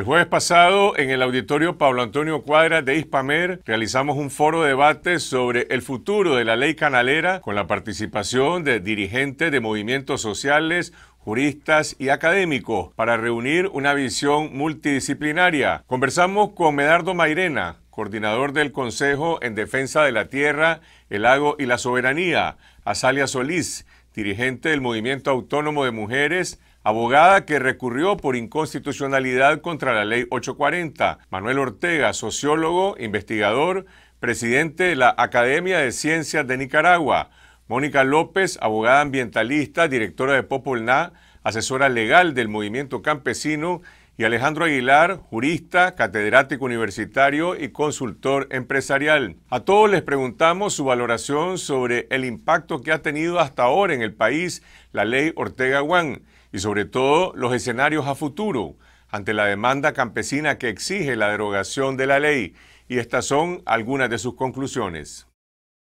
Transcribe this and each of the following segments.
El jueves pasado, en el auditorio Pablo Antonio Cuadra de ISPAMER realizamos un foro de debate sobre el futuro de la ley canalera con la participación de dirigentes de movimientos sociales, juristas y académicos para reunir una visión multidisciplinaria. Conversamos con Medardo Mairena, coordinador del Consejo en Defensa de la Tierra, el Lago y la Soberanía, Azalia Solís, dirigente del Movimiento Autónomo de Mujeres, abogada que recurrió por inconstitucionalidad contra la ley 840. Manuel Ortega, sociólogo, investigador, presidente de la Academia de Ciencias de Nicaragua. Mónica López, abogada ambientalista, directora de Popolna, asesora legal del movimiento campesino. Y Alejandro Aguilar, jurista, catedrático universitario y consultor empresarial. A todos les preguntamos su valoración sobre el impacto que ha tenido hasta ahora en el país la ley Ortega guán y sobre todo los escenarios a futuro ante la demanda campesina que exige la derogación de la ley y estas son algunas de sus conclusiones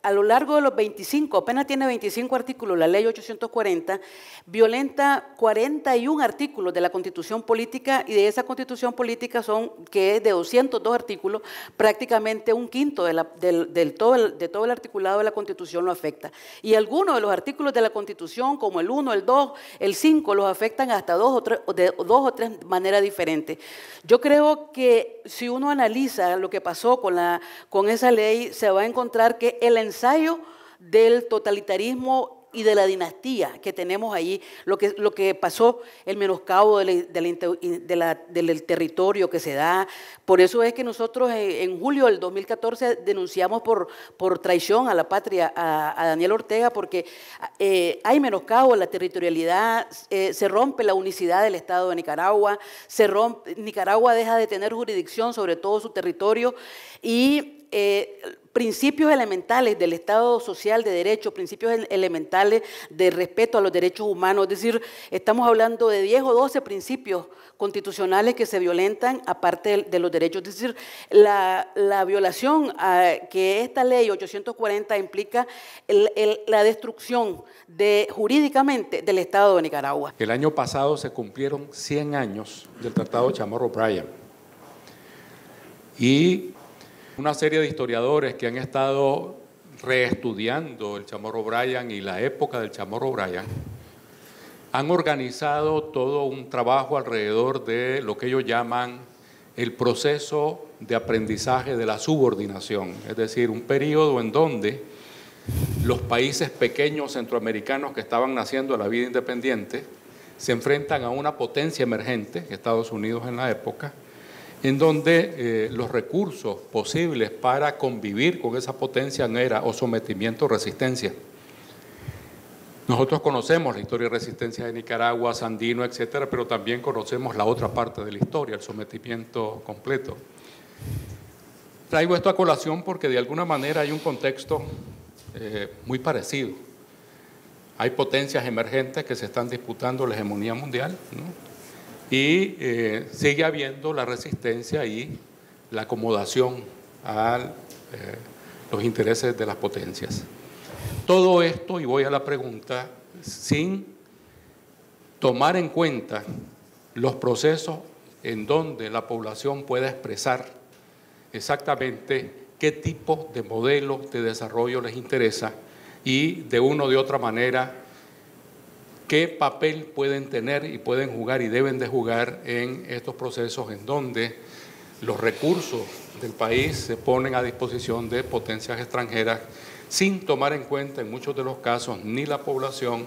a lo largo de los 25, apenas tiene 25 artículos la ley 840, violenta 41 artículos de la constitución política y de esa constitución política son, que es de 202 artículos, prácticamente un quinto de, todo el, articulado de la constitución lo afecta. Y algunos de los artículos de la constitución, como el 1, el 2, el 5, los afectan hasta dos o tres, de dos o tres maneras diferentes. Yo creo que si uno analiza lo que pasó con, la, con esa ley, se va a encontrar que el ensayo del totalitarismo y de la dinastía que tenemos ahí, lo que, lo que pasó, el menoscabo del territorio que se da. Por eso es que nosotros eh, en, julio del 2014 denunciamos por, por traición a la patria a, Daniel Ortega porque eh, hay menoscabo en la territorialidad, eh, se rompe la unicidad del Estado de Nicaragua, se rompe, Nicaragua deja de tener jurisdicción sobre todo su territorio y eh, principios elementales del Estado social de derecho, principios elementales de respeto a los derechos humanos. Es decir, estamos hablando de 10 o 12 principios constitucionales que se violentan aparte de los derechos. Es decir, la, violación ah, que esta ley 840 implica la destrucción jurídicamente del Estado de Nicaragua. El año pasado se cumplieron 100 años del Tratado Chamorro-Bryan. Y una serie de historiadores que han estado reestudiando el Chamorro Bryan y la época del Chamorro Bryan, han organizado todo un trabajo alrededor de lo que ellos llaman el proceso de aprendizaje de la subordinación, es decir, un periodo en donde los países pequeños centroamericanos que estaban naciendo a la vida independiente se enfrentan a una potencia emergente, Estados Unidos en la época, en donde eh, los recursos posibles para convivir con esa potencia no era o sometimiento o resistencia. Nosotros conocemos la historia de resistencia de Nicaragua, Sandino, etcétera, pero también conocemos la otra parte de la historia, el sometimiento completo. Traigo esto a colación porque de alguna manera hay un contexto eh, muy parecido. Hay potencias emergentes que se están disputando la hegemonía mundial, ¿no? y eh, sigue habiendo la resistencia y la acomodación a eh, los intereses de las potencias. Todo esto, y voy a la pregunta, sin tomar en cuenta los procesos en donde la población pueda expresar exactamente qué tipo de modelo de desarrollo les interesa y de una o de otra manera qué papel pueden tener y pueden jugar y deben de jugar en estos procesos en donde los recursos del país se ponen a disposición de potencias extranjeras sin tomar en cuenta en muchos de los casos ni la población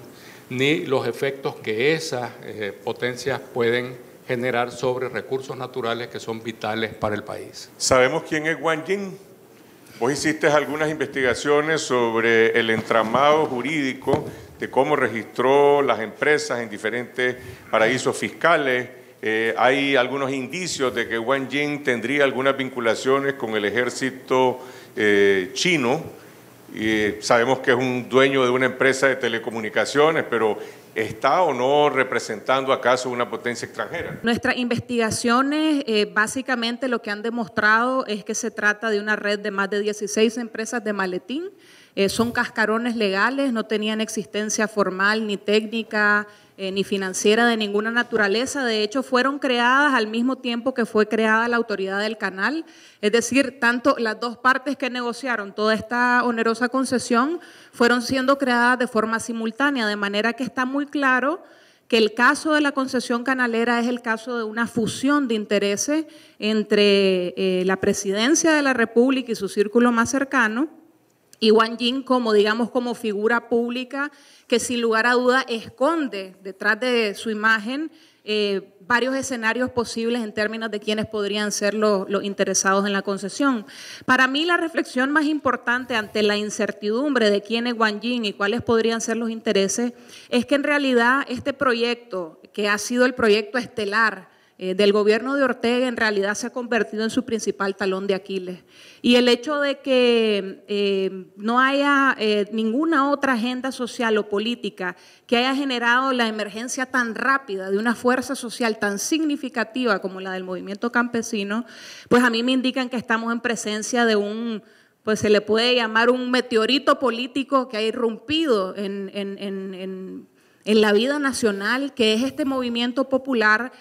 ni los efectos que esas eh, potencias pueden generar sobre recursos naturales que son vitales para el país. ¿Sabemos quién es Wang Jing? Vos hiciste algunas investigaciones sobre el entramado jurídico de cómo registró las empresas en diferentes paraísos fiscales. Eh, hay algunos indicios de que Wang Jing tendría algunas vinculaciones con el ejército eh, chino. sabemos que es un dueño de una empresa de telecomunicaciones, pero ¿Está o no representando acaso una potencia extranjera? Nuestras investigaciones eh, básicamente lo que han demostrado es que se trata de una red de más de 16 empresas de maletín. Eh, son cascarones legales, no tenían existencia formal ni técnica eh, ni financiera de ninguna naturaleza. De hecho, fueron creadas al mismo tiempo que fue creada la autoridad del canal. Es decir, tanto las dos partes que negociaron toda esta onerosa concesión fueron siendo creadas de forma simultánea, de manera que está muy claro que el caso de la concesión canalera es el caso de una fusión de intereses entre eh, la presidencia de la República y su círculo más cercano, y Wang Jing como, digamos, como figura pública que sin lugar a duda esconde detrás de su imagen eh, varios escenarios posibles en términos de quiénes podrían ser los, interesados en la concesión. Para mí la reflexión más importante ante la incertidumbre de quién es Wang y cuáles podrían ser los intereses es que en realidad este proyecto, que ha sido el proyecto estelar, eh, del gobierno de Ortega en realidad se ha convertido en su principal talón de Aquiles. Y el hecho de que eh, no haya eh, ninguna otra agenda social o política que haya generado la emergencia tan rápida de una fuerza social tan significativa como la del movimiento campesino, pues a mí me indican que estamos en presencia de un pues se le puede llamar un meteorito político que ha irrumpido en, en la vida nacional, que es este movimiento popular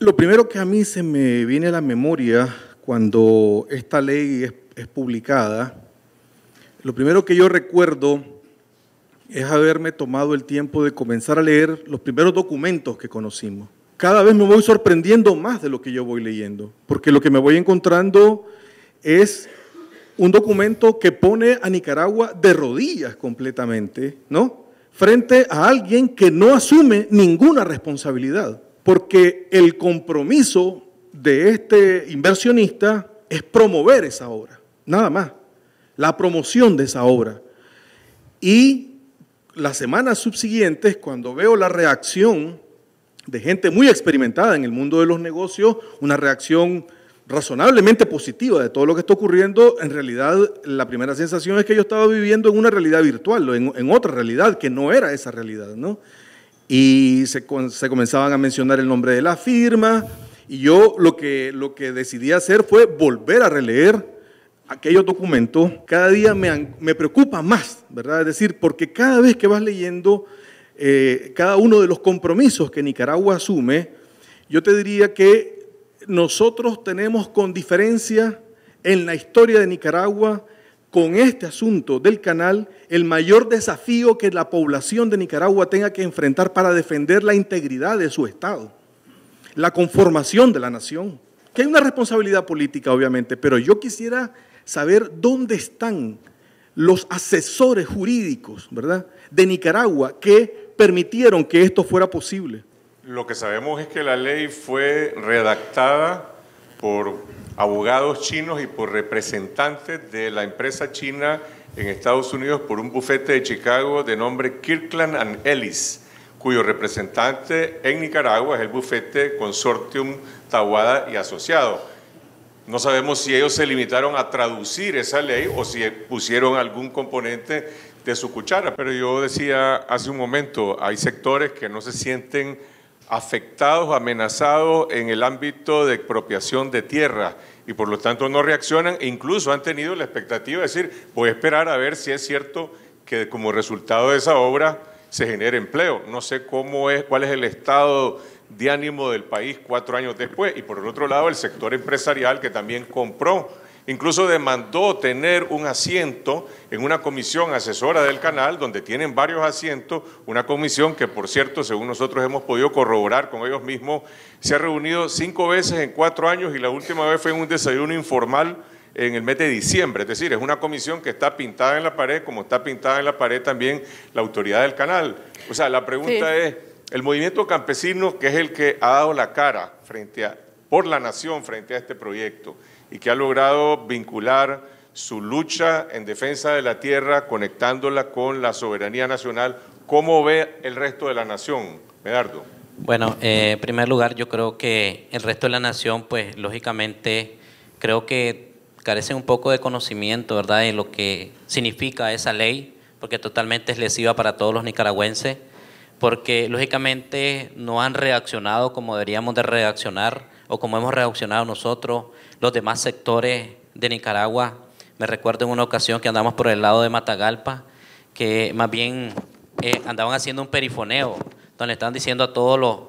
lo primero que a mí se me viene a la memoria cuando esta ley es, publicada, lo primero que yo recuerdo es haberme tomado el tiempo de comenzar a leer los primeros documentos que conocimos. Cada vez me voy sorprendiendo más de lo que yo voy leyendo, porque lo que me voy encontrando es un documento que pone a Nicaragua de rodillas completamente, ¿no? Frente a alguien que no asume ninguna responsabilidad porque el compromiso de este inversionista es promover esa obra, nada más, la promoción de esa obra. Y las semanas subsiguientes, cuando veo la reacción de gente muy experimentada en el mundo de los negocios, una reacción razonablemente positiva de todo lo que está ocurriendo, en realidad la primera sensación es que yo estaba viviendo en una realidad virtual, en, otra realidad que no era esa realidad, ¿no? y se, comenzaban a mencionar el nombre de la firma y yo lo que, lo que decidí hacer fue volver a releer aquellos documentos. Cada día me, preocupa más, ¿verdad? Es decir, porque cada vez que vas leyendo eh, cada uno de los compromisos que Nicaragua asume, yo te diría que nosotros tenemos con diferencia en la historia de Nicaragua con este asunto del canal el mayor desafío que la población de Nicaragua tenga que enfrentar para defender la integridad de su Estado, la conformación de la nación. Que hay una responsabilidad política, obviamente, pero yo quisiera saber dónde están los asesores jurídicos, ¿verdad?, de Nicaragua que permitieron que esto fuera posible. Lo que sabemos es que la ley fue redactada por abogados chinos y por representantes de la empresa china en Estados Unidos por un bufete de Chicago de nombre Kirkland and Ellis, cuyo representante en Nicaragua es el bufete Consortium Tawada y Asociado. No sabemos si ellos se limitaron a traducir esa ley o si pusieron algún componente de su cuchara, pero yo decía hace un momento, hay sectores que no se sienten afectados, amenazados en el ámbito de expropiación de tierra y por lo tanto no reaccionan e incluso han tenido la expectativa de decir, voy a esperar a ver si es cierto que como resultado de esa obra se genere empleo. No sé cómo es, cuál es el estado de ánimo del país cuatro años después. Y por el otro lado, el sector empresarial que también compró Incluso demandó tener un asiento en una comisión asesora del canal, donde tienen varios asientos, una comisión que, por cierto, según nosotros hemos podido corroborar con ellos mismos, se ha reunido cinco veces en cuatro años y la última vez fue en un desayuno informal en el mes de diciembre. Es decir, es una comisión que está pintada en la pared, como está pintada en la pared también la autoridad del canal. O sea, la pregunta es, el movimiento campesino, que es el que ha dado la cara frente a, por la nación frente a este proyecto, y que ha logrado vincular su lucha en defensa de la tierra, conectándola con la soberanía nacional. ¿Cómo ve el resto de la nación, Medardo? Bueno, eh, en primer lugar, yo creo que el resto de la nación, pues lógicamente, creo que carece un poco de conocimiento, ¿verdad?, de lo que significa esa ley, porque totalmente es lesiva para todos los nicaragüenses, porque lógicamente no han reaccionado como deberíamos de reaccionar o como hemos reaccionado nosotros, los demás sectores de Nicaragua. Me recuerdo en una ocasión que andamos por el lado de Matagalpa, que más bien eh, andaban haciendo un perifoneo, donde estaban diciendo a todos los,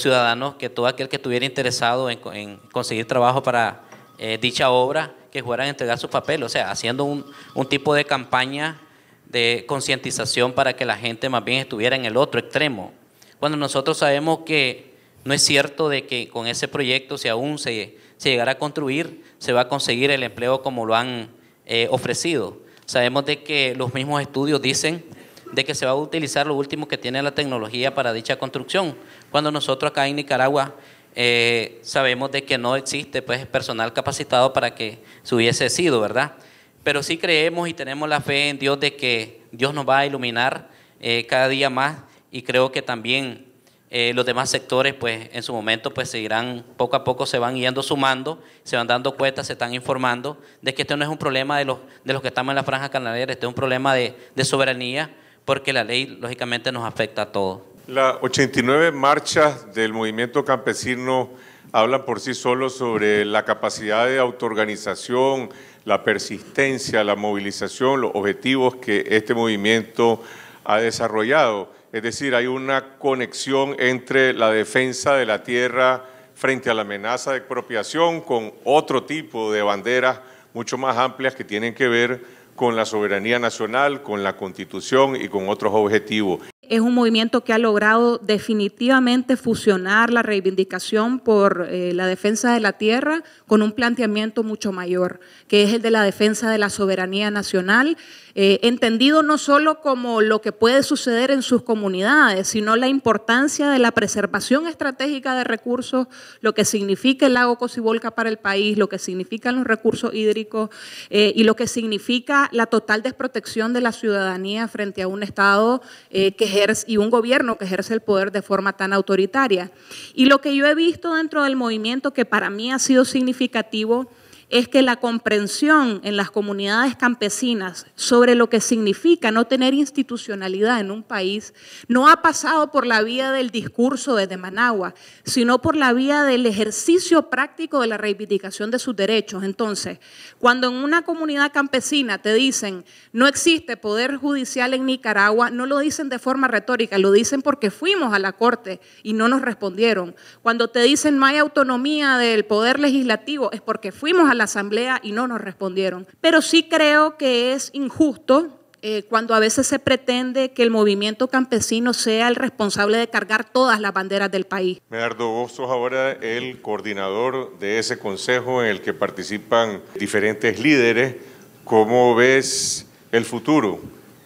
ciudadanos que todo aquel que estuviera interesado en, conseguir trabajo para eh, dicha obra, que fueran a entregar su papel, o sea, haciendo un, un tipo de campaña de concientización para que la gente más bien estuviera en el otro extremo. Cuando nosotros sabemos que no es cierto de que con ese proyecto, si aún se, se llegara a construir, se va a conseguir el empleo como lo han eh, ofrecido. Sabemos de que los mismos estudios dicen de que se va a utilizar lo último que tiene la tecnología para dicha construcción, cuando nosotros acá en Nicaragua eh, sabemos de que no existe pues, personal capacitado para que se hubiese sido, ¿verdad? Pero sí creemos y tenemos la fe en Dios de que Dios nos va a iluminar eh, cada día más y creo que también eh, los demás sectores, pues en su momento, pues seguirán, poco a poco se van yendo sumando, se van dando cuenta, se están informando de que este no es un problema de los, que estamos en la franja canadera, este es un problema de, soberanía, porque la ley lógicamente nos afecta a todos. Las 89 marchas del movimiento campesino hablan por sí solo sobre la capacidad de autoorganización, la persistencia, la movilización, los objetivos que este movimiento ha desarrollado. Es decir, hay una conexión entre la defensa de la tierra frente a la amenaza de expropiación con otro tipo de banderas mucho más amplias que tienen que ver con la soberanía nacional, con la constitución y con otros objetivos. Es un movimiento que ha logrado definitivamente fusionar la reivindicación por eh, la defensa de la tierra con un planteamiento mucho mayor, que es el de la defensa de la soberanía nacional, eh, entendido no solo como lo que puede suceder en sus comunidades, sino la importancia de la preservación estratégica de recursos, lo que significa el lago Cocibolca para el país, lo que significan los recursos hídricos eh, y lo que significa la total desprotección de la ciudadanía frente a un Estado que y un gobierno que ejerce el poder de forma tan autoritaria. Y lo que yo he visto dentro del movimiento que para mí ha sido significativo es que la comprensión en las comunidades campesinas sobre lo que significa no tener institucionalidad en un país no ha pasado por la vía del discurso desde Managua, sino por la vía del ejercicio práctico de la reivindicación de sus derechos. Entonces, cuando en una comunidad campesina te dicen no existe poder judicial en Nicaragua, no lo dicen de forma retórica, lo dicen porque fuimos a la corte y no nos respondieron. Cuando te dicen no hay autonomía del poder legislativo, es porque fuimos a la asamblea y no nos respondieron. Pero sí creo que es injusto eh, cuando a veces se pretende que el movimiento campesino sea el responsable de cargar todas las banderas del país. Medardo, vos sos ahora el coordinador de ese consejo en el que participan diferentes líderes. ¿Cómo ves el futuro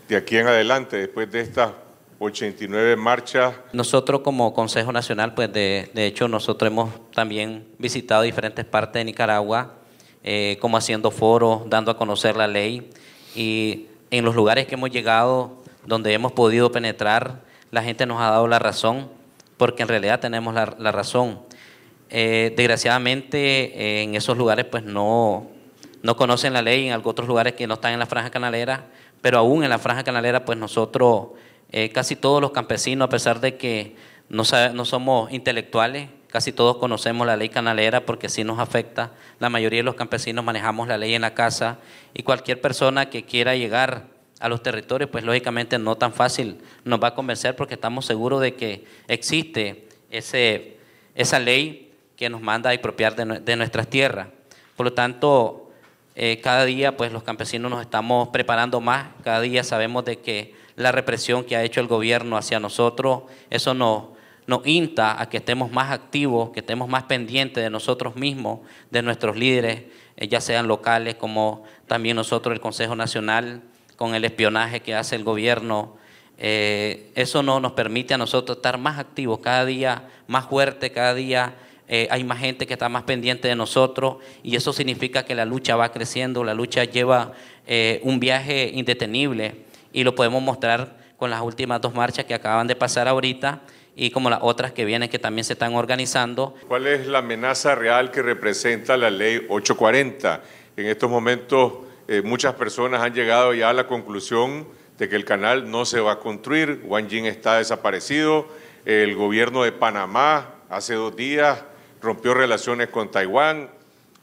de aquí en adelante después de estas 89 marchas. Nosotros como Consejo Nacional, pues de, de hecho nosotros hemos también visitado diferentes partes de Nicaragua eh, como haciendo foros, dando a conocer la ley. Y en los lugares que hemos llegado, donde hemos podido penetrar, la gente nos ha dado la razón, porque en realidad tenemos la, razón. Eh, desgraciadamente, en esos lugares, pues no, no conocen la ley, en otros lugares que no están en la franja canalera, pero aún en la franja canalera, pues nosotros, eh, casi todos los campesinos, a pesar de que no, no somos intelectuales, Casi todos conocemos la ley canalera porque sí nos afecta. La mayoría de los campesinos manejamos la ley en la casa y cualquier persona que quiera llegar a los territorios, pues lógicamente no tan fácil nos va a convencer porque estamos seguros de que existe ese, esa ley que nos manda a expropiar de, nuestras tierras. Por lo tanto, eh, cada día pues los campesinos nos estamos preparando más, cada día sabemos de que la represión que ha hecho el gobierno hacia nosotros, eso nos nos insta a que estemos más activos, que estemos más pendientes de nosotros mismos, de nuestros líderes, eh, ya sean locales como también nosotros el Consejo Nacional, con el espionaje que hace el gobierno. Eh, eso no nos permite a nosotros estar más activos, cada día más fuerte, cada día eh, hay más gente que está más pendiente de nosotros y eso significa que la lucha va creciendo, la lucha lleva un viaje indetenible y lo podemos mostrar con las últimas dos marchas que acaban de pasar ahorita y como las otras que vienen que también se están organizando. ¿Cuál es la amenaza real que representa la ley 840? En estos momentos eh, muchas personas han llegado ya a la conclusión de que el canal no se va a construir, Jin está desaparecido, el gobierno de Panamá hace dos días rompió relaciones con Taiwán,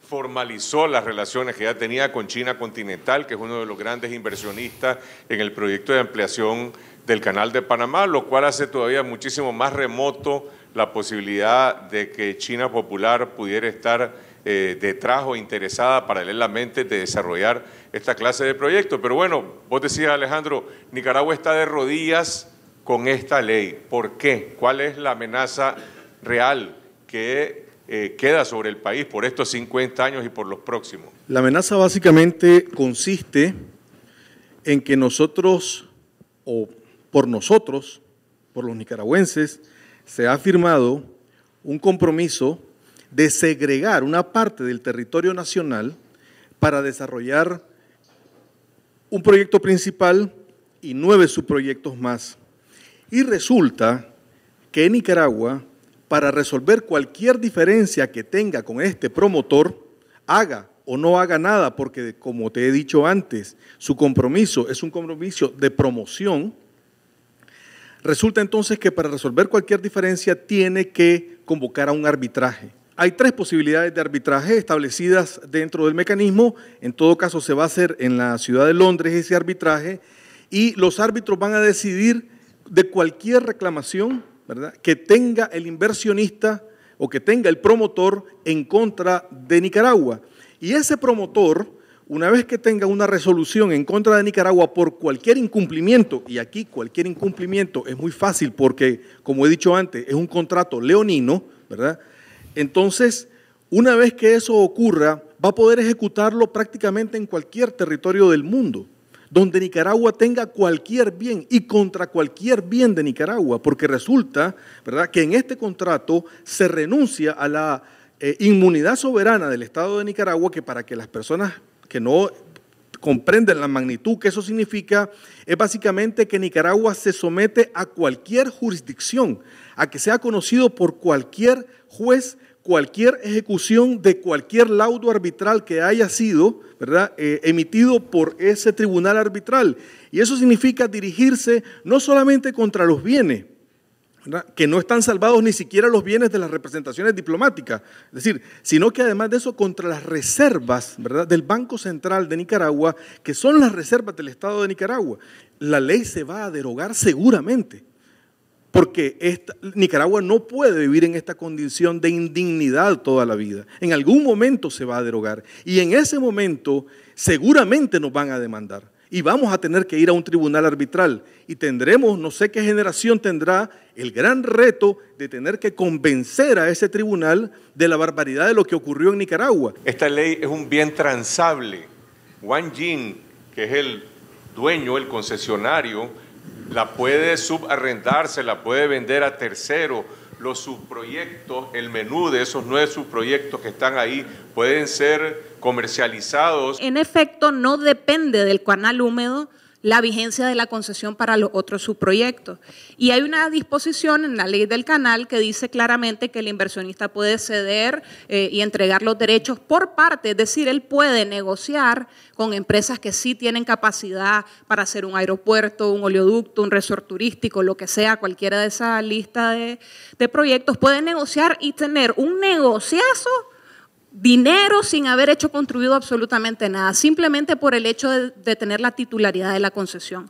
formalizó las relaciones que ya tenía con China continental, que es uno de los grandes inversionistas en el proyecto de ampliación del Canal de Panamá, lo cual hace todavía muchísimo más remoto la posibilidad de que China Popular pudiera estar eh, detrás o interesada paralelamente de desarrollar esta clase de proyectos. Pero bueno, vos decías Alejandro, Nicaragua está de rodillas con esta ley. ¿Por qué? ¿Cuál es la amenaza real que eh, queda sobre el país por estos 50 años y por los próximos? La amenaza básicamente consiste en que nosotros, o por nosotros, por los nicaragüenses, se ha firmado un compromiso de segregar una parte del territorio nacional para desarrollar un proyecto principal y nueve subproyectos más. Y resulta que Nicaragua, para resolver cualquier diferencia que tenga con este promotor, haga o no haga nada, porque como te he dicho antes, su compromiso es un compromiso de promoción, Resulta entonces que para resolver cualquier diferencia tiene que convocar a un arbitraje. Hay tres posibilidades de arbitraje establecidas dentro del mecanismo. En todo caso se va a hacer en la ciudad de Londres ese arbitraje y los árbitros van a decidir de cualquier reclamación ¿verdad? que tenga el inversionista o que tenga el promotor en contra de Nicaragua. Y ese promotor una vez que tenga una resolución en contra de Nicaragua por cualquier incumplimiento, y aquí cualquier incumplimiento es muy fácil porque, como he dicho antes, es un contrato leonino, ¿verdad? Entonces, una vez que eso ocurra, va a poder ejecutarlo prácticamente en cualquier territorio del mundo, donde Nicaragua tenga cualquier bien y contra cualquier bien de Nicaragua, porque resulta, ¿verdad?, que en este contrato se renuncia a la eh, inmunidad soberana del Estado de Nicaragua, que para que las personas que no comprenden la magnitud que eso significa, es básicamente que Nicaragua se somete a cualquier jurisdicción, a que sea conocido por cualquier juez, cualquier ejecución de cualquier laudo arbitral que haya sido ¿verdad? Eh, emitido por ese tribunal arbitral. Y eso significa dirigirse no solamente contra los bienes, que no están salvados ni siquiera los bienes de las representaciones diplomáticas, es decir, sino que además de eso contra las reservas del Banco Central de Nicaragua, que son las reservas del Estado de Nicaragua. La ley se va a derogar seguramente, porque Nicaragua no puede vivir en esta condición de indignidad toda la vida. En algún momento se va a derogar y en ese momento seguramente nos van a demandar y vamos a tener que ir a un tribunal arbitral y tendremos, no sé qué generación tendrá, el gran reto de tener que convencer a ese tribunal de la barbaridad de lo que ocurrió en Nicaragua. Esta ley es un bien transable. Wang Jin, que es el dueño, el concesionario, la puede subarrendarse, la puede vender a tercero, los subproyectos, el menú de esos nueve subproyectos que están ahí pueden ser comercializados. En efecto, no depende del canal húmedo la vigencia de la concesión para los otros subproyectos. Y hay una disposición en la ley del canal que dice claramente que el inversionista puede ceder eh, y entregar los derechos por parte, es decir, él puede negociar con empresas que sí tienen capacidad para hacer un aeropuerto, un oleoducto, un resort turístico, lo que sea, cualquiera de esa lista de, de proyectos, puede negociar y tener un negociazo dinero sin haber hecho construido absolutamente nada, simplemente por el hecho de, tener la titularidad de la concesión.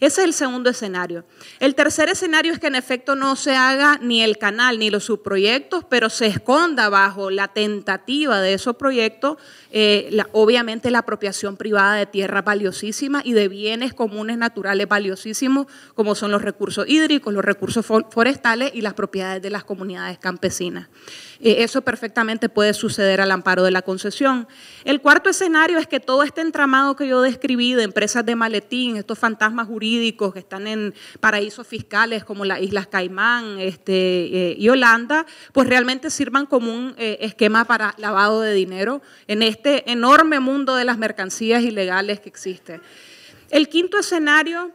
Ese es el segundo escenario. El tercer escenario es que en efecto no se haga ni el canal ni los subproyectos, pero se esconda bajo la tentativa de esos proyectos, eh, obviamente la apropiación privada de tierras valiosísimas y de bienes comunes naturales valiosísimos, como son los recursos hídricos, los recursos forestales y las propiedades de las comunidades campesinas. Eh, eso perfectamente puede suceder al amparo de la concesión. El cuarto escenario es que todo este entramado que yo describí de empresas de maletín, estos fantasmas jurídicos que están en paraísos fiscales como las Islas Caimán este, eh, y Holanda, pues realmente sirvan como un eh, esquema para lavado de dinero en este enorme mundo de las mercancías ilegales que existe. El quinto escenario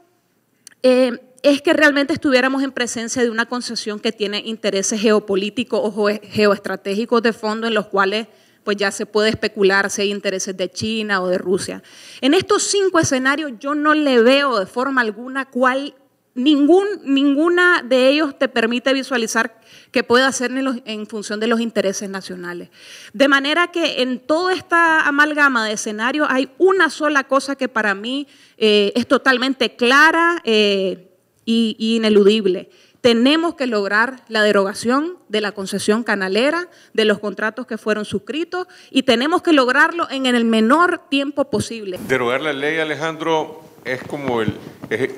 es que realmente estuviéramos en presencia de una concesión que tiene intereses geopolíticos o geoestratégicos de fondo en los cuales pues ya se puede especular si hay intereses de China o de Rusia. En estos cinco escenarios yo no le veo de forma alguna cuál, ningún, ninguna de ellos te permite visualizar que puede hacer en, función de los intereses nacionales. De manera que en toda esta amalgama de escenarios hay una sola cosa que para mí eh, es totalmente clara. Eh, y, ineludible. Tenemos que lograr la derogación de la concesión canalera, de los contratos que fueron suscritos y tenemos que lograrlo en el menor tiempo posible. Derogar la ley, Alejandro, es como el, es,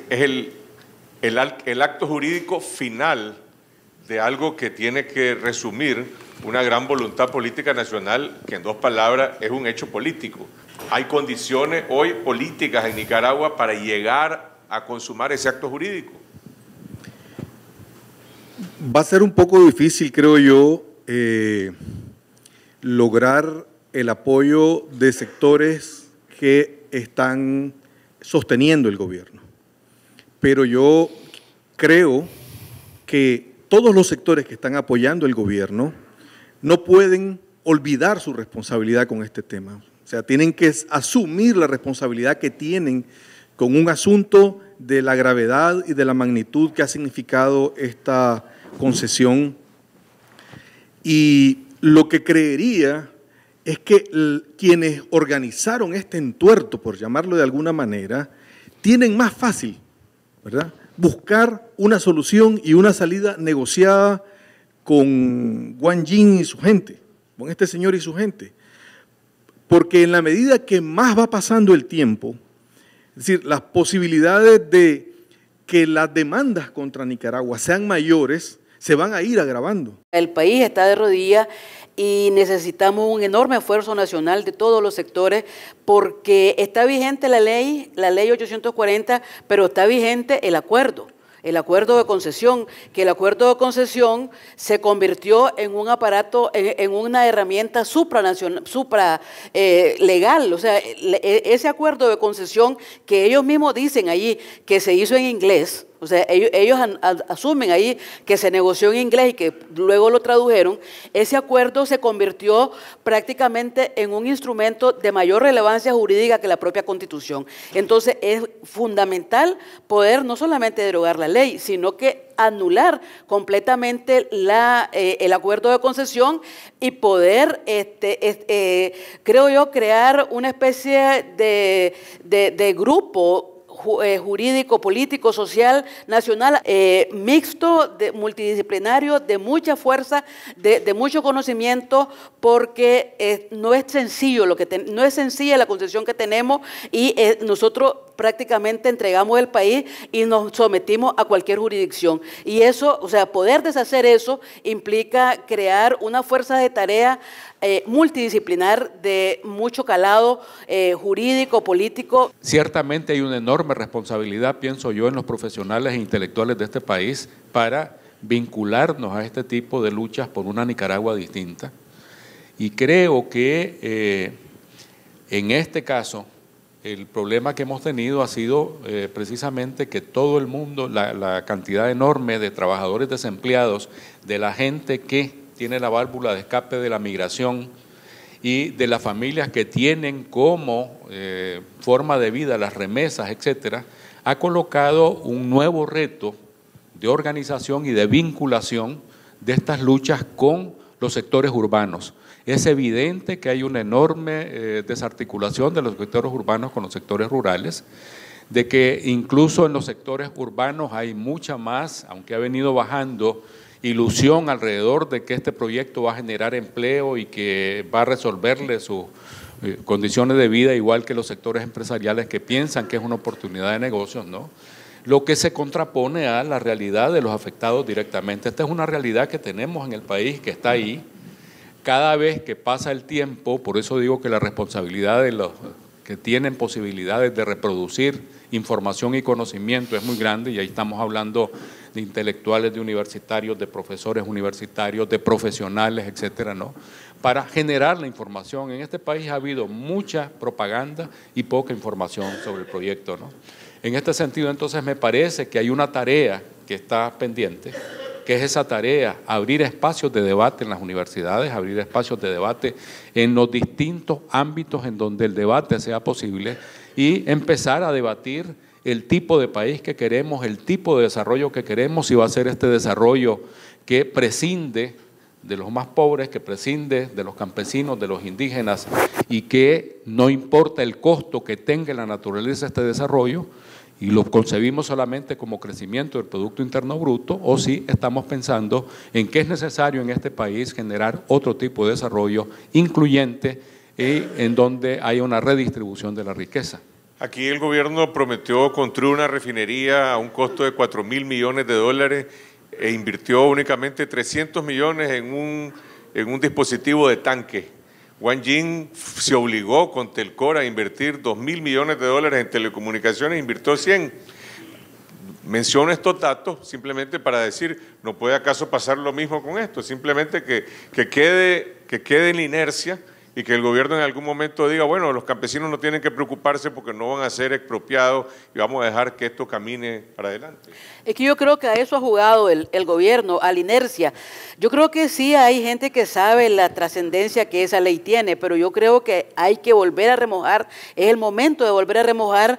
el, acto jurídico final de algo que tiene que resumir una gran voluntad política nacional que en dos palabras es un hecho político. Hay condiciones hoy políticas en Nicaragua para llegar a a consumar ese acto jurídico. Va a ser un poco difícil, creo yo, eh, lograr el apoyo de sectores que están sosteniendo el gobierno. Pero yo creo que todos los sectores que están apoyando el gobierno no pueden olvidar su responsabilidad con este tema. O sea, tienen que asumir la responsabilidad que tienen con un asunto de la gravedad y de la magnitud que ha significado esta concesión. Y lo que creería es que quienes organizaron este entuerto, por llamarlo de alguna manera, tienen más fácil, ¿verdad? Buscar una solución y una salida negociada con Wang Jin y su gente, con este señor y su gente. Porque en la medida que más va pasando el tiempo, es decir, las posibilidades de que las demandas contra Nicaragua sean mayores se van a ir agravando. El país está de rodillas y necesitamos un enorme esfuerzo nacional de todos los sectores porque está vigente la ley, la ley 840, pero está vigente el acuerdo el acuerdo de concesión, que el acuerdo de concesión se convirtió en un aparato, en, una herramienta supralegal, supra, eh, legal. o sea, e, ese acuerdo de concesión que ellos mismos dicen allí que se hizo en inglés, o sea, ellos, asumen ahí que se negoció en inglés y que luego lo tradujeron. Ese acuerdo se convirtió prácticamente en un instrumento de mayor relevancia jurídica que la propia Constitución. Entonces, es fundamental poder no solamente derogar la ley, sino que anular completamente la, eh, el acuerdo de concesión y poder, este, eh, creo yo, crear una especie de, de, de grupo eh, jurídico, político, social, nacional, eh, mixto, multidisciplinario, de mucha fuerza, de, mucho conocimiento, porque eh, no es sencillo lo que no es sencilla la concepción que tenemos y nosotros prácticamente entregamos el país y nos sometimos a cualquier jurisdicción. Y eso, o sea, poder deshacer eso implica crear una fuerza de tarea eh, multidisciplinar de mucho calado eh, jurídico, político. Ciertamente hay una enorme responsabilidad, pienso yo, en los profesionales e intelectuales de este país para vincularnos a este tipo de luchas por una Nicaragua distinta. Y creo que eh, en este caso el problema que hemos tenido ha sido eh, precisamente que todo el mundo, la, cantidad enorme de trabajadores desempleados, de la gente que tiene la válvula de escape de la migración y de las familias que tienen como eh, forma de vida las remesas, etcétera, ha colocado un nuevo reto de organización y de vinculación de estas luchas con los sectores urbanos es evidente que hay una enorme eh, desarticulación de los sectores urbanos con los sectores rurales, de que incluso en los sectores urbanos hay mucha más, aunque ha venido bajando, ilusión alrededor de que este proyecto va a generar empleo y que va a resolverle sus eh, condiciones de vida, igual que los sectores empresariales que piensan que es una oportunidad de negocios, ¿no? lo que se contrapone a la realidad de los afectados directamente. Esta es una realidad que tenemos en el país, que está ahí, cada vez que pasa el tiempo, por eso digo que la responsabilidad de los que tienen posibilidades de reproducir información y conocimiento es muy grande, y ahí estamos hablando de intelectuales, de universitarios, de profesores universitarios, de profesionales, etcétera, ¿no? Para generar la información. En este país ha habido mucha propaganda y poca información sobre el proyecto, ¿no? En este sentido, entonces, me parece que hay una tarea que está pendiente, que es esa tarea, abrir espacios de debate en las universidades, abrir espacios de debate en los distintos ámbitos en donde el debate sea posible y empezar a debatir el tipo de país que queremos, el tipo de desarrollo que queremos, si va a ser este desarrollo que prescinde de los más pobres, que prescinde de los campesinos, de los indígenas y que no importa el costo que tenga la naturaleza este desarrollo, y lo concebimos solamente como crecimiento del Producto Interno Bruto, o si estamos pensando en que es necesario en este país generar otro tipo de desarrollo incluyente y en donde haya una redistribución de la riqueza. Aquí el gobierno prometió construir una refinería a un costo de 4 mil millones de dólares e invirtió únicamente 300 millones en un, en un dispositivo de tanque. Wang Jin se obligó con Telcor a invertir 2 mil millones de dólares en telecomunicaciones, invirtió 100. Menciono estos datos simplemente para decir, no puede acaso pasar lo mismo con esto, simplemente que, quede, en la inercia y que el gobierno en algún momento diga, bueno, los campesinos no tienen que preocuparse porque no van a ser expropiados y vamos a dejar que esto camine para adelante. Es que yo creo que a eso ha jugado el, gobierno, a la inercia. Yo creo que sí hay gente que sabe la trascendencia que esa ley tiene, pero yo creo que hay que volver a remojar, es el momento de volver a remojar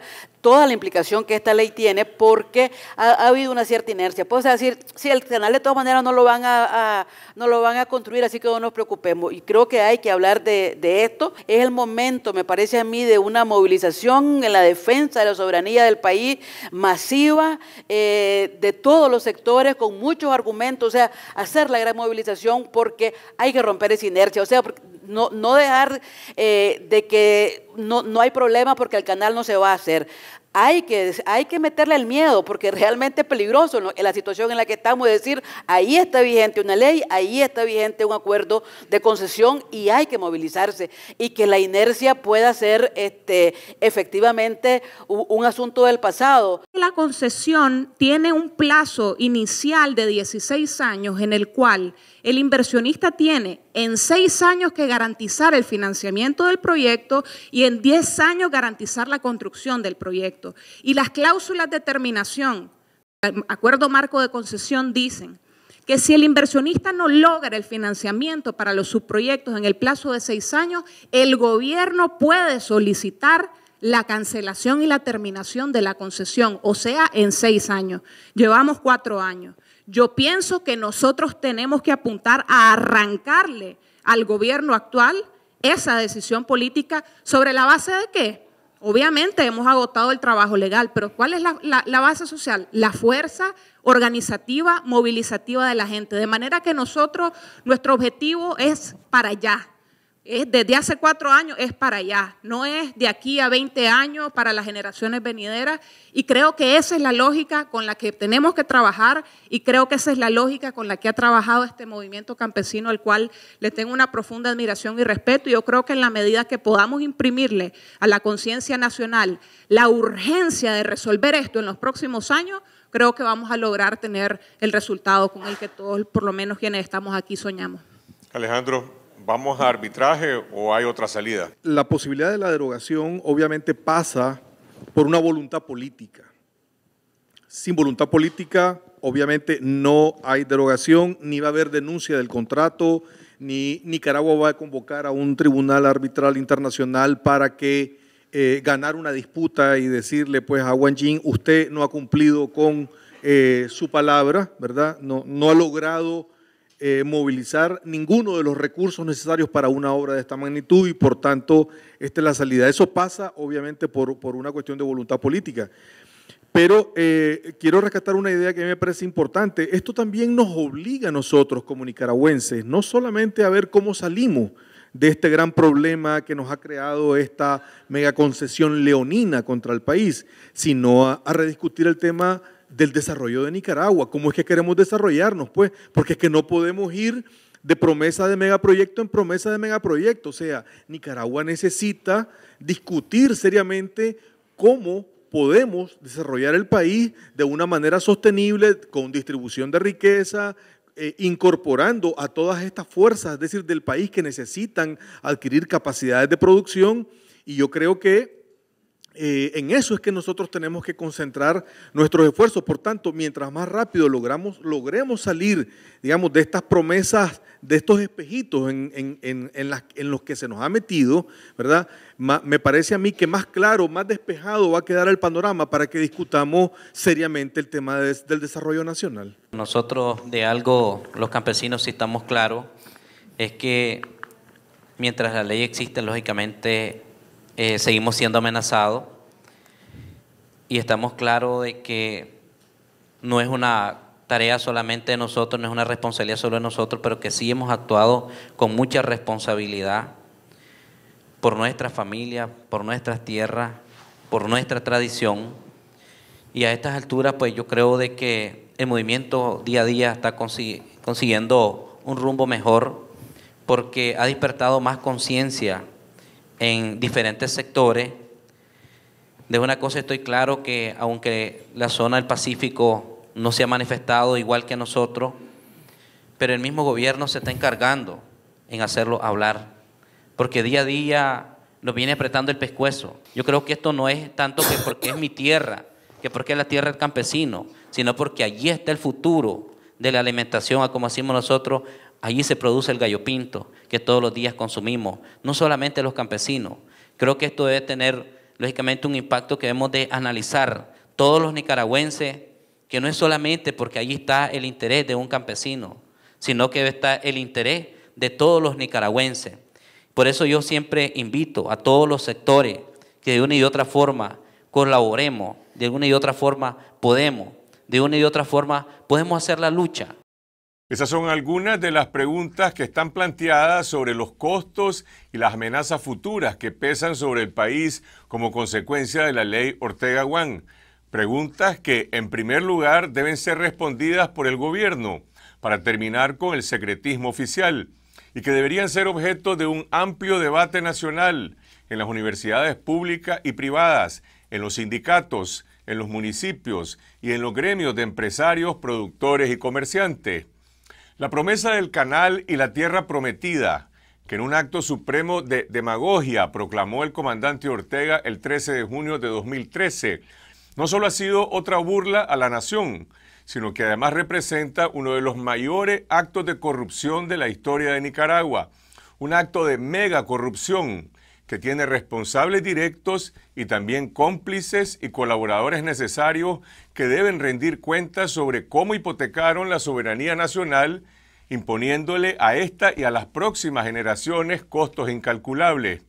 toda la implicación que esta ley tiene porque ha, habido una cierta inercia. Puedo decir, si el canal de todas maneras no lo van a, no lo van a construir, así que no nos preocupemos. Y creo que hay que hablar de, esto. Es el momento, me parece a mí, de una movilización en la defensa de la soberanía del país masiva, eh, de todos los sectores, con muchos argumentos, o sea, hacer la gran movilización porque hay que romper esa inercia, o sea, no, no dejar eh, de que no, no hay problema porque el canal no se va a hacer. Hay que, hay que meterle el miedo porque realmente es peligroso en la situación en la que estamos. Es decir, ahí está vigente una ley, ahí está vigente un acuerdo de concesión y hay que movilizarse y que la inercia pueda ser este, efectivamente un, un asunto del pasado. La concesión tiene un plazo inicial de 16 años en el cual el inversionista tiene en seis años que garantizar el financiamiento del proyecto y en diez años garantizar la construcción del proyecto. Y las cláusulas de terminación, acuerdo marco de concesión dicen que si el inversionista no logra el financiamiento para los subproyectos en el plazo de seis años, el gobierno puede solicitar la cancelación y la terminación de la concesión, o sea, en seis años. Llevamos cuatro años. Yo pienso que nosotros tenemos que apuntar a arrancarle al gobierno actual esa decisión política sobre la base de qué? Obviamente hemos agotado el trabajo legal, pero ¿cuál es la, la, base social? La fuerza organizativa, movilizativa de la gente. De manera que nosotros, nuestro objetivo es para allá es desde hace cuatro años es para allá, no es de aquí a 20 años para las generaciones venideras. Y creo que esa es la lógica con la que tenemos que trabajar y creo que esa es la lógica con la que ha trabajado este movimiento campesino al cual le tengo una profunda admiración y respeto. Y yo creo que en la medida que podamos imprimirle a la conciencia nacional la urgencia de resolver esto en los próximos años, creo que vamos a lograr tener el resultado con el que todos, por lo menos quienes estamos aquí, soñamos. Alejandro, ¿Vamos a arbitraje o hay otra salida? La posibilidad de la derogación obviamente pasa por una voluntad política. Sin voluntad política, obviamente no hay derogación, ni va a haber denuncia del contrato, ni Nicaragua va a convocar a un tribunal arbitral internacional para que eh, ganar una disputa y decirle pues a Wang Jin, usted no ha cumplido con eh, su palabra, ¿verdad? No, no ha logrado eh, movilizar ninguno de los recursos necesarios para una obra de esta magnitud y por tanto esta es la salida. Eso pasa obviamente por, por una cuestión de voluntad política. Pero eh, quiero rescatar una idea que me parece importante. Esto también nos obliga a nosotros como nicaragüenses, no solamente a ver cómo salimos de este gran problema que nos ha creado esta megaconcesión leonina contra el país, sino a, a rediscutir el tema del desarrollo de Nicaragua. ¿Cómo es que queremos desarrollarnos? Pues porque es que no podemos ir de promesa de megaproyecto en promesa de megaproyecto. O sea, Nicaragua necesita discutir seriamente cómo podemos desarrollar el país de una manera sostenible, con distribución de riqueza, eh, incorporando a todas estas fuerzas, es decir, del país que necesitan adquirir capacidades de producción. Y yo creo que eh, en eso es que nosotros tenemos que concentrar nuestros esfuerzos. Por tanto, mientras más rápido logramos, logremos salir, digamos, de estas promesas, de estos espejitos en, en, los que se nos ha metido, ¿verdad? me parece a mí que más claro, más despejado va a quedar el panorama para que discutamos seriamente el tema del desarrollo nacional. Nosotros de algo, los campesinos, si estamos claros, es que mientras la ley existe, lógicamente eh, seguimos siendo amenazados y estamos claros de que no es una tarea solamente de nosotros, no es una responsabilidad solo de nosotros, pero que sí hemos actuado con mucha responsabilidad por nuestra familia, por nuestras tierras, por nuestra tradición. Y a estas alturas, pues yo creo de que el movimiento día a día está consiguiendo un rumbo mejor porque ha despertado más conciencia en diferentes sectores. De una cosa estoy claro que aunque la zona del Pacífico no se ha manifestado igual que nosotros, pero el mismo gobierno se está encargando en hacerlo hablar, porque día a día nos viene apretando el pescuezo. Yo creo que esto no es tanto que porque es mi tierra, que porque es la tierra del campesino, sino porque allí está el futuro de la alimentación, a como hacemos nosotros, Allí se produce el gallo pinto que todos los días consumimos, no solamente los campesinos. Creo que esto debe tener, lógicamente, un impacto que debemos de analizar todos los nicaragüenses, que no es solamente porque allí está el interés de un campesino, sino que debe estar el interés de todos los nicaragüenses. Por eso yo siempre invito a todos los sectores que de una y otra forma colaboremos, de una y otra forma podemos, de una y de otra forma podemos hacer la lucha. Esas son algunas de las preguntas que están planteadas sobre los costos y las amenazas futuras que pesan sobre el país como consecuencia de la ley Ortega One. Preguntas que, en primer lugar, deben ser respondidas por el gobierno para terminar con el secretismo oficial y que deberían ser objeto de un amplio debate nacional en las universidades públicas y privadas, en los sindicatos, en los municipios y en los gremios de empresarios, productores y comerciantes la promesa del canal y la tierra prometida, que en un acto supremo de demagogia proclamó el comandante Ortega el 13 de junio de 2013, no solo ha sido otra burla a la nación, sino que además representa uno de los mayores actos de corrupción de la historia de Nicaragua, un acto de mega corrupción que tiene responsables directos y también cómplices y colaboradores necesarios que deben rendir cuentas sobre cómo hipotecaron la soberanía nacional, imponiéndole a esta y a las próximas generaciones costos incalculables.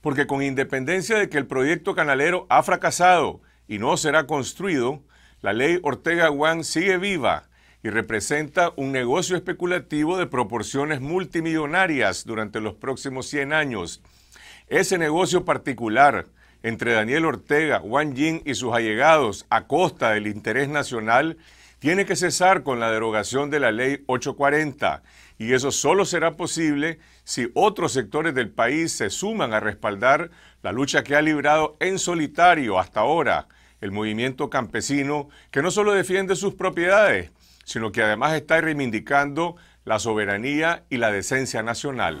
Porque con independencia de que el proyecto canalero ha fracasado y no será construido, la ley Ortega juan sigue viva y representa un negocio especulativo de proporciones multimillonarias durante los próximos 100 años ese negocio particular entre Daniel Ortega, Wang Yin y sus allegados a costa del interés nacional tiene que cesar con la derogación de la ley 840 y eso solo será posible si otros sectores del país se suman a respaldar la lucha que ha librado en solitario hasta ahora el movimiento campesino que no solo defiende sus propiedades, sino que además está reivindicando la soberanía y la decencia nacional.